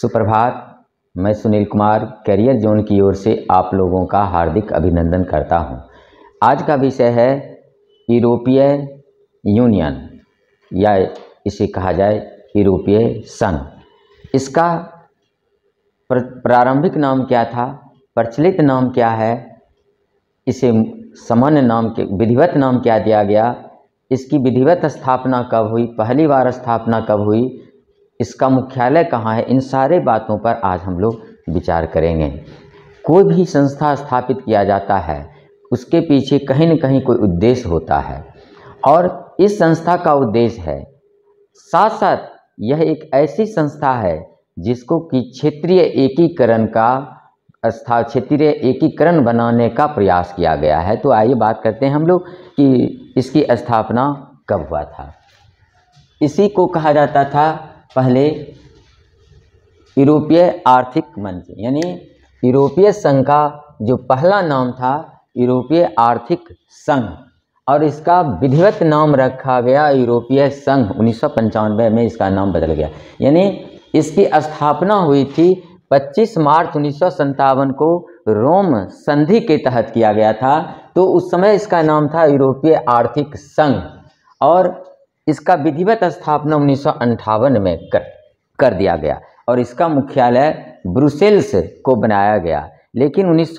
सुप्रभात मैं Sunil Kumar career zone की ओर से आप लोगों का हार्दिक अभिनंदन करता हूं। आज का विषय है यूरोपीय यूनियन या इसे कहा जाए यूरोपीय संघ इसका प्रारंभिक नाम क्या था प्रचलित नाम क्या है इसे सामान्य नाम के विधिवत नाम क्या दिया गया इसकी विधिवत स्थापना कब हुई पहली बार स्थापना कब हुई इसका मुख्यालय कहाँ है इन सारे बातों पर आज हम लोग विचार करेंगे कोई भी संस्था स्थापित किया जाता है उसके पीछे कहीं न कहीं कोई उद्देश्य होता है और इस संस्था का उद्देश्य है साथ साथ यह एक ऐसी संस्था है जिसको कि क्षेत्रीय एकीकरण का स्था क्षेत्रीय एकीकरण बनाने का प्रयास किया गया है तो आइए बात करते हैं हम लोग कि इसकी स्थापना कब हुआ था इसी को कहा जाता था पहले यूरोपीय आर्थिक मंच यानी यूरोपीय संघ का जो पहला नाम था यूरोपीय आर्थिक संघ और इसका विधिवत नाम रखा गया यूरोपीय संघ उन्नीस में इसका नाम बदल गया यानी इसकी स्थापना हुई थी 25 मार्च उन्नीस को रोम संधि के तहत किया गया था तो उस समय इसका नाम था यूरोपीय आर्थिक संघ और इसका विधिवत स्थापना उन्नीस में कर कर दिया गया और इसका मुख्यालय ब्रुसेल्स को बनाया गया लेकिन उन्नीस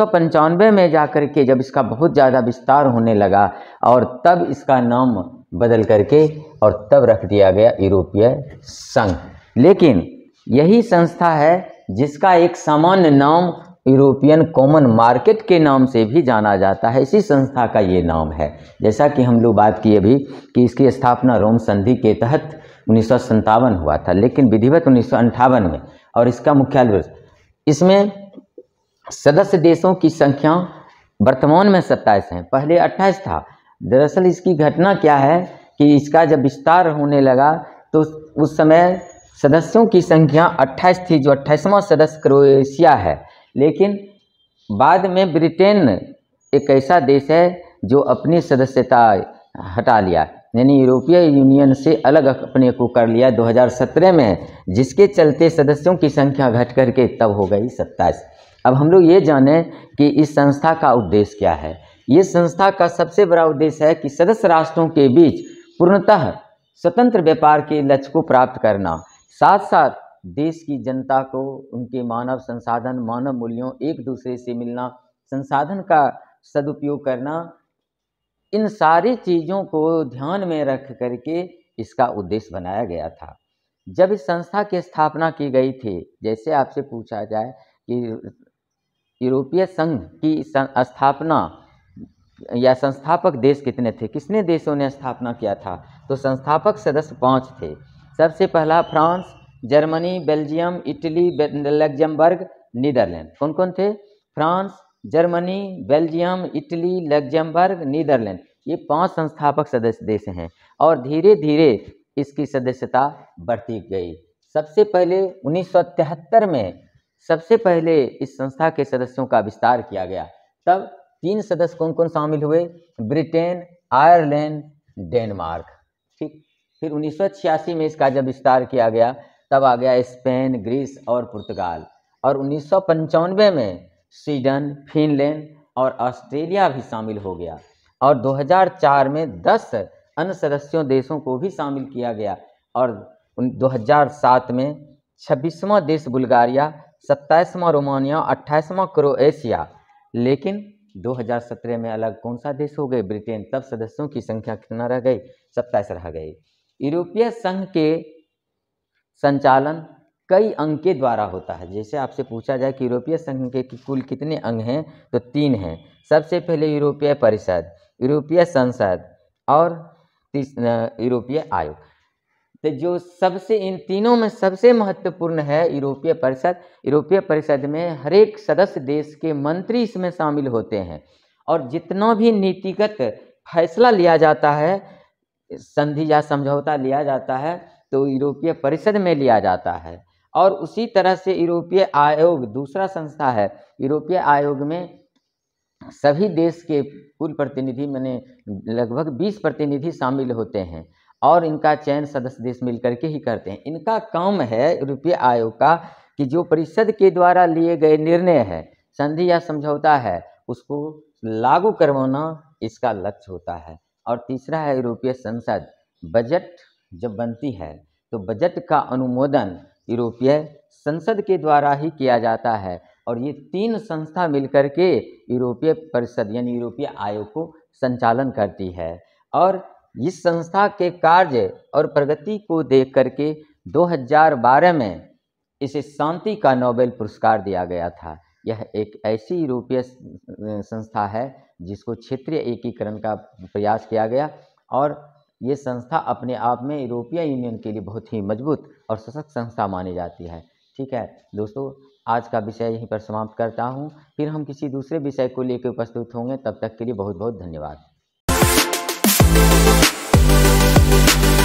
में जाकर के जब इसका बहुत ज़्यादा विस्तार होने लगा और तब इसका नाम बदल करके और तब रख दिया गया यूरोपीय संघ लेकिन यही संस्था है जिसका एक सामान्य नाम यूरोपियन कॉमन मार्केट के नाम से भी जाना जाता है इसी संस्था का ये नाम है जैसा कि हम लोग बात किए भी कि इसकी स्थापना रोम संधि के तहत उन्नीस हुआ था लेकिन विधिवत उन्नीस में और इसका मुख्यालय इसमें सदस्य देशों की संख्या वर्तमान में सत्ताईस हैं पहले अट्ठाईस था दरअसल इसकी घटना क्या है कि इसका जब विस्तार होने लगा तो उस समय सदस्यों की संख्या 28 थी जो अट्ठाईसवां सदस्य क्रोएशिया है लेकिन बाद में ब्रिटेन एक ऐसा देश है जो अपनी सदस्यता हटा लिया यानी यूरोपीय यूनियन से अलग अपने को कर लिया 2017 में जिसके चलते सदस्यों की संख्या घट करके तब हो गई सत्ताईस अब हम लोग ये जानें कि इस संस्था का उद्देश्य क्या है ये संस्था का सबसे बड़ा उद्देश्य है कि सदस्य राष्ट्रों के बीच पूर्णतः स्वतंत्र व्यापार के लक्ष्य को प्राप्त करना साथ साथ देश की जनता को उनके मानव संसाधन मानव मूल्यों एक दूसरे से मिलना संसाधन का सदुपयोग करना इन सारी चीज़ों को ध्यान में रख करके इसका उद्देश्य बनाया गया था जब इस संस्था की स्थापना की गई थी जैसे आपसे पूछा जाए कि यूरोपीय संघ की स्थापना या संस्थापक देश कितने थे किसने देशों ने स्थापना किया था तो संस्थापक सदस्य पाँच थे सबसे पहला France Germany Belgium Italy Luxembourg Netherlands कौन कौन थे France Germany Belgium Italy Luxembourg Netherlands ये पांच संस्थापक सदस्य देश हैं और धीरे धीरे इसकी सदस्यता बढ़ती गई सबसे पहले उन्नीस में सबसे पहले इस संस्था के सदस्यों का विस्तार किया गया तब तीन सदस्य कौन कौन शामिल हुए ब्रिटेन आयरलैंड डेनमार्क ठीक फिर उन्नीस में इसका जब विस्तार किया गया तब आ गया स्पेन ग्रीस और पुर्तगाल और उन्नीस में स्वीडन फिनलैंड और ऑस्ट्रेलिया भी शामिल हो गया और 2004 में 10 अन्य सदस्यों देशों को भी शामिल किया गया और 2007 में 26वां देश बुल्गारिया 27वां रोमानिया 28वां क्रोएशिया लेकिन 2017 में अलग कौन सा देश हो गए ब्रिटेन तब सदस्यों की संख्या कितना रह गई सत्ताईस रह गई यूरोपीय संघ के संचालन कई अंग के द्वारा होता है जैसे आपसे पूछा जाए कि यूरोपीय संघ के कुल कितने अंग हैं तो तीन हैं सबसे पहले यूरोपीय परिषद यूरोपीय संसद और यूरोपीय आयोग तो जो सबसे इन तीनों में सबसे महत्वपूर्ण है यूरोपीय परिषद यूरोपीय परिषद में हरेक सदस्य देश के मंत्री इसमें शामिल होते हैं और जितना भी नीतिगत फैसला लिया जाता है संधि या समझौता लिया जाता है तो यूरोपीय परिषद में लिया जाता है और उसी तरह से यूरोपीय आयोग दूसरा संस्था है यूरोपीय आयोग में सभी देश के कुल प्रतिनिधि मैंने लगभग 20 प्रतिनिधि शामिल होते हैं और इनका चयन सदस्य देश मिलकर के ही करते हैं इनका काम है यूरोपीय आयोग का कि जो परिषद के द्वारा लिए गए निर्णय है संधि या समझौता है उसको लागू करवाना इसका लक्ष्य होता है और तीसरा है यूरोपीय संसद बजट जब बनती है तो बजट का अनुमोदन यूरोपीय संसद के द्वारा ही किया जाता है और ये तीन संस्था मिलकर के यूरोपीय परिषद यानी यूरोपीय आयोग को संचालन करती है और इस संस्था के कार्य और प्रगति को देख करके 2012 में इसे शांति का नोबेल पुरस्कार दिया गया था यह एक ऐसी यूरोपीय संस्था है जिसको क्षेत्रीय एकीकरण का प्रयास किया गया और ये संस्था अपने आप में यूरोपीय यूनियन के लिए बहुत ही मजबूत और सशक्त संस्था मानी जाती है ठीक है दोस्तों आज का विषय यहीं पर समाप्त करता हूँ फिर हम किसी दूसरे विषय को लेकर उपस्थित होंगे तब तक के लिए बहुत बहुत धन्यवाद